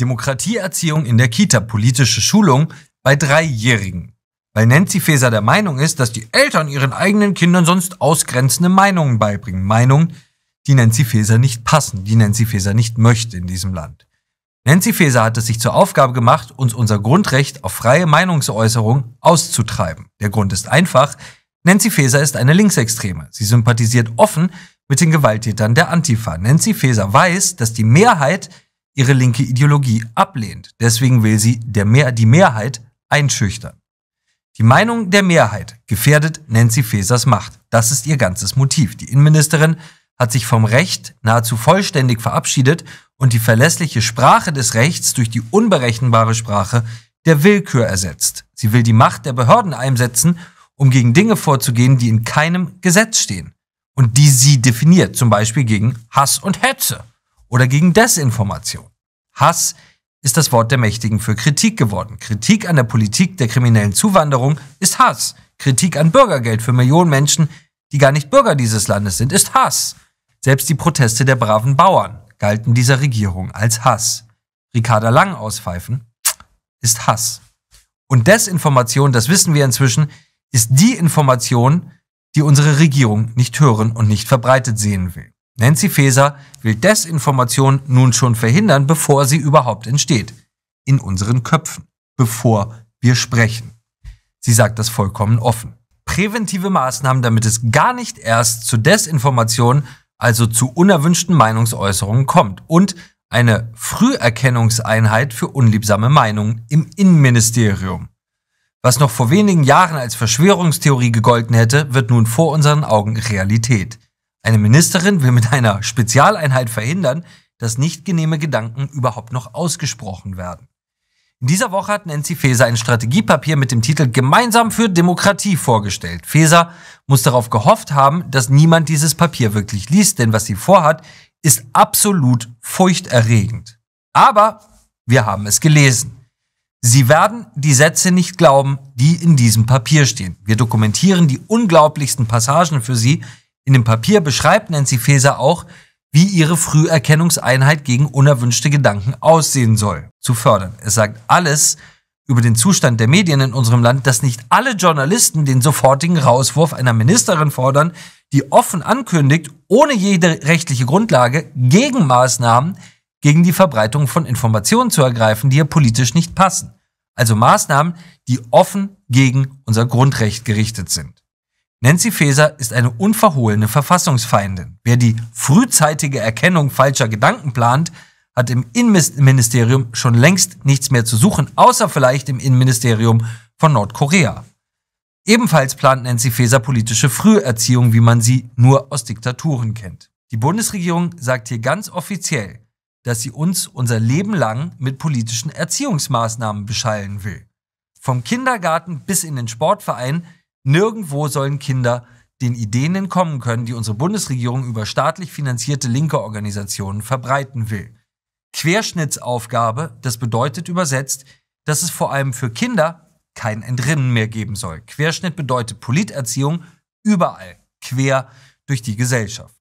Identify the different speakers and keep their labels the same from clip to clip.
Speaker 1: Demokratieerziehung in der Kita, politische Schulung bei Dreijährigen. Weil Nancy Faeser der Meinung ist, dass die Eltern ihren eigenen Kindern sonst ausgrenzende Meinungen beibringen. Meinungen, die Nancy Faeser nicht passen, die Nancy Faeser nicht möchte in diesem Land. Nancy Faeser hat es sich zur Aufgabe gemacht, uns unser Grundrecht auf freie Meinungsäußerung auszutreiben. Der Grund ist einfach, Nancy Faeser ist eine Linksextreme. Sie sympathisiert offen mit den Gewalttätern der Antifa. Nancy Faeser weiß, dass die Mehrheit ihre linke Ideologie ablehnt. Deswegen will sie Mehr die Mehrheit einschüchtern. Die Meinung der Mehrheit gefährdet Nancy Fesers Macht. Das ist ihr ganzes Motiv. Die Innenministerin hat sich vom Recht nahezu vollständig verabschiedet und die verlässliche Sprache des Rechts durch die unberechenbare Sprache der Willkür ersetzt. Sie will die Macht der Behörden einsetzen, um gegen Dinge vorzugehen, die in keinem Gesetz stehen und die sie definiert, zum Beispiel gegen Hass und Hetze oder gegen Desinformation. Hass ist das Wort der Mächtigen für Kritik geworden. Kritik an der Politik der kriminellen Zuwanderung ist Hass. Kritik an Bürgergeld für Millionen Menschen, die gar nicht Bürger dieses Landes sind, ist Hass. Selbst die Proteste der braven Bauern galten dieser Regierung als Hass. Ricarda Lang auspfeifen ist Hass. Und Desinformation, das wissen wir inzwischen, ist die Information, die unsere Regierung nicht hören und nicht verbreitet sehen will. Nancy Faeser will Desinformation nun schon verhindern, bevor sie überhaupt entsteht. In unseren Köpfen. Bevor wir sprechen. Sie sagt das vollkommen offen. Präventive Maßnahmen, damit es gar nicht erst zu Desinformation, also zu unerwünschten Meinungsäußerungen kommt. Und eine Früherkennungseinheit für unliebsame Meinungen im Innenministerium. Was noch vor wenigen Jahren als Verschwörungstheorie gegolten hätte, wird nun vor unseren Augen Realität. Eine Ministerin will mit einer Spezialeinheit verhindern, dass nicht genehme Gedanken überhaupt noch ausgesprochen werden. In dieser Woche hat Nancy Faeser ein Strategiepapier mit dem Titel Gemeinsam für Demokratie vorgestellt. Faeser muss darauf gehofft haben, dass niemand dieses Papier wirklich liest, denn was sie vorhat, ist absolut furchterregend. Aber wir haben es gelesen. Sie werden die Sätze nicht glauben, die in diesem Papier stehen. Wir dokumentieren die unglaublichsten Passagen für Sie, in dem Papier beschreibt Nancy Faeser auch, wie ihre Früherkennungseinheit gegen unerwünschte Gedanken aussehen soll, zu fördern. Es sagt alles über den Zustand der Medien in unserem Land, dass nicht alle Journalisten den sofortigen Rauswurf einer Ministerin fordern, die offen ankündigt, ohne jede rechtliche Grundlage Gegenmaßnahmen gegen die Verbreitung von Informationen zu ergreifen, die ihr politisch nicht passen. Also Maßnahmen, die offen gegen unser Grundrecht gerichtet sind. Nancy Faeser ist eine unverhohlene Verfassungsfeindin. Wer die frühzeitige Erkennung falscher Gedanken plant, hat im Innenministerium schon längst nichts mehr zu suchen, außer vielleicht im Innenministerium von Nordkorea. Ebenfalls plant Nancy Faeser politische Früherziehung, wie man sie nur aus Diktaturen kennt. Die Bundesregierung sagt hier ganz offiziell, dass sie uns unser Leben lang mit politischen Erziehungsmaßnahmen beschallen will. Vom Kindergarten bis in den Sportverein Nirgendwo sollen Kinder den Ideen entkommen können, die unsere Bundesregierung über staatlich finanzierte linke Organisationen verbreiten will. Querschnittsaufgabe, das bedeutet übersetzt, dass es vor allem für Kinder kein Entrinnen mehr geben soll. Querschnitt bedeutet Politerziehung überall, quer durch die Gesellschaft.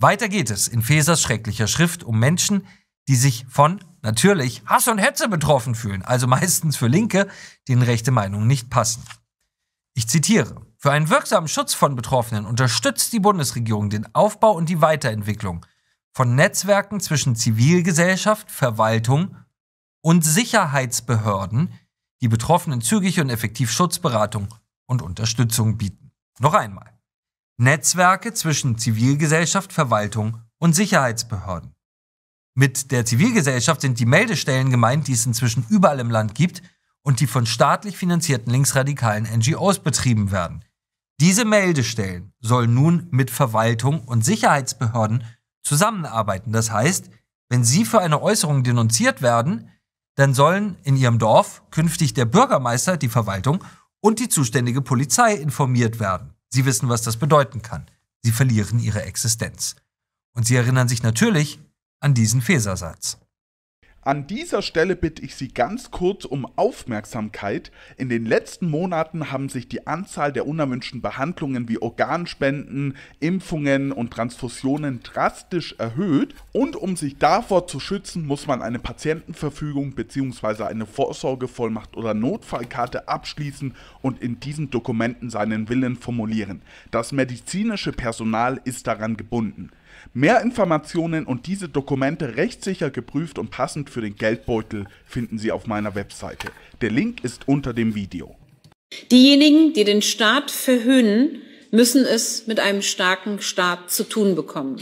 Speaker 1: Weiter geht es in Fesers schrecklicher Schrift um Menschen, die sich von natürlich Hass und Hetze betroffen fühlen, also meistens für Linke, denen rechte Meinungen nicht passen. Ich zitiere. Für einen wirksamen Schutz von Betroffenen unterstützt die Bundesregierung den Aufbau und die Weiterentwicklung von Netzwerken zwischen Zivilgesellschaft, Verwaltung und Sicherheitsbehörden, die Betroffenen zügig und effektiv Schutzberatung und Unterstützung bieten. Noch einmal. Netzwerke zwischen Zivilgesellschaft, Verwaltung und Sicherheitsbehörden. Mit der Zivilgesellschaft sind die Meldestellen gemeint, die es inzwischen überall im Land gibt – und die von staatlich finanzierten linksradikalen NGOs betrieben werden. Diese Meldestellen sollen nun mit Verwaltung und Sicherheitsbehörden zusammenarbeiten. Das heißt, wenn sie für eine Äußerung denunziert werden, dann sollen in ihrem Dorf künftig der Bürgermeister, die Verwaltung und die zuständige Polizei informiert werden. Sie wissen, was das bedeuten kann. Sie verlieren ihre Existenz. Und sie erinnern sich natürlich an diesen Fesersatz. An
Speaker 2: dieser Stelle bitte ich Sie ganz kurz um Aufmerksamkeit. In den letzten Monaten haben sich die Anzahl der unerwünschten Behandlungen wie Organspenden, Impfungen und Transfusionen drastisch erhöht und um sich davor zu schützen, muss man eine Patientenverfügung bzw. eine Vorsorgevollmacht oder Notfallkarte abschließen und in diesen Dokumenten seinen Willen formulieren. Das medizinische Personal ist daran gebunden. Mehr Informationen und diese Dokumente rechtssicher geprüft und passend für den Geldbeutel finden Sie auf meiner Webseite. Der Link ist unter dem Video.
Speaker 1: Diejenigen, die den Staat verhöhnen, müssen es mit einem starken Staat zu tun bekommen.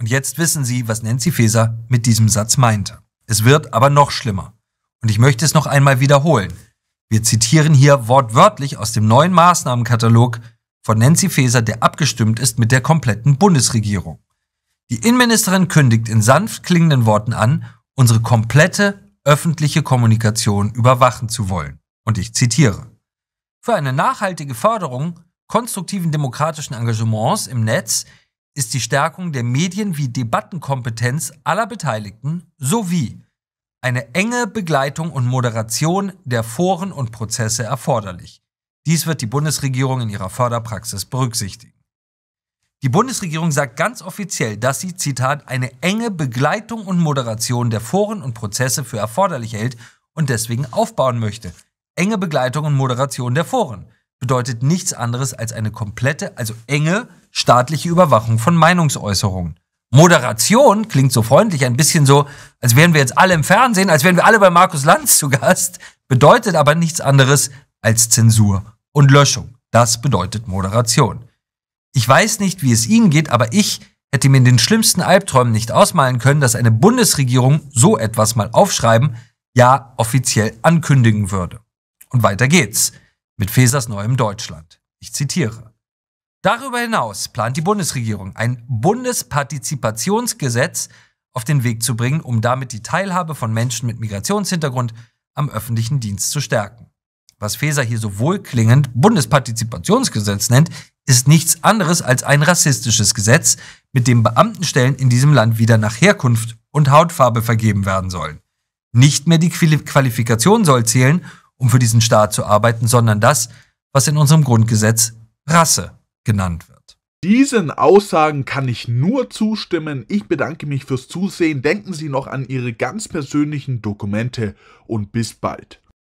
Speaker 1: Und jetzt wissen Sie, was Nancy Faeser mit diesem Satz meinte. Es wird aber noch schlimmer. Und ich möchte es noch einmal wiederholen. Wir zitieren hier wortwörtlich aus dem neuen Maßnahmenkatalog von Nancy Faeser, der abgestimmt ist mit der kompletten Bundesregierung. Die Innenministerin kündigt in sanft klingenden Worten an, unsere komplette öffentliche Kommunikation überwachen zu wollen. Und ich zitiere. Für eine nachhaltige Förderung konstruktiven demokratischen Engagements im Netz ist die Stärkung der Medien wie Debattenkompetenz aller Beteiligten sowie eine enge Begleitung und Moderation der Foren und Prozesse erforderlich. Dies wird die Bundesregierung in ihrer Förderpraxis berücksichtigen. Die Bundesregierung sagt ganz offiziell, dass sie, Zitat, eine enge Begleitung und Moderation der Foren und Prozesse für erforderlich hält und deswegen aufbauen möchte. Enge Begleitung und Moderation der Foren bedeutet nichts anderes als eine komplette, also enge staatliche Überwachung von Meinungsäußerungen. Moderation klingt so freundlich, ein bisschen so, als wären wir jetzt alle im Fernsehen, als wären wir alle bei Markus Lanz zu Gast, bedeutet aber nichts anderes als Zensur und Löschung. Das bedeutet Moderation. Ich weiß nicht, wie es Ihnen geht, aber ich hätte mir in den schlimmsten Albträumen nicht ausmalen können, dass eine Bundesregierung so etwas mal aufschreiben, ja offiziell ankündigen würde. Und weiter geht's mit Fesers neuem Deutschland. Ich zitiere. Darüber hinaus plant die Bundesregierung, ein Bundespartizipationsgesetz auf den Weg zu bringen, um damit die Teilhabe von Menschen mit Migrationshintergrund am öffentlichen Dienst zu stärken was Feser hier so wohlklingend Bundespartizipationsgesetz nennt, ist nichts anderes als ein rassistisches Gesetz, mit dem Beamtenstellen in diesem Land wieder nach Herkunft und Hautfarbe vergeben werden sollen. Nicht mehr die Qualifikation soll zählen, um für diesen Staat zu arbeiten, sondern das, was in unserem Grundgesetz Rasse genannt wird. Diesen Aussagen
Speaker 2: kann ich nur zustimmen. Ich bedanke mich fürs Zusehen. Denken Sie noch an Ihre ganz persönlichen Dokumente und bis bald.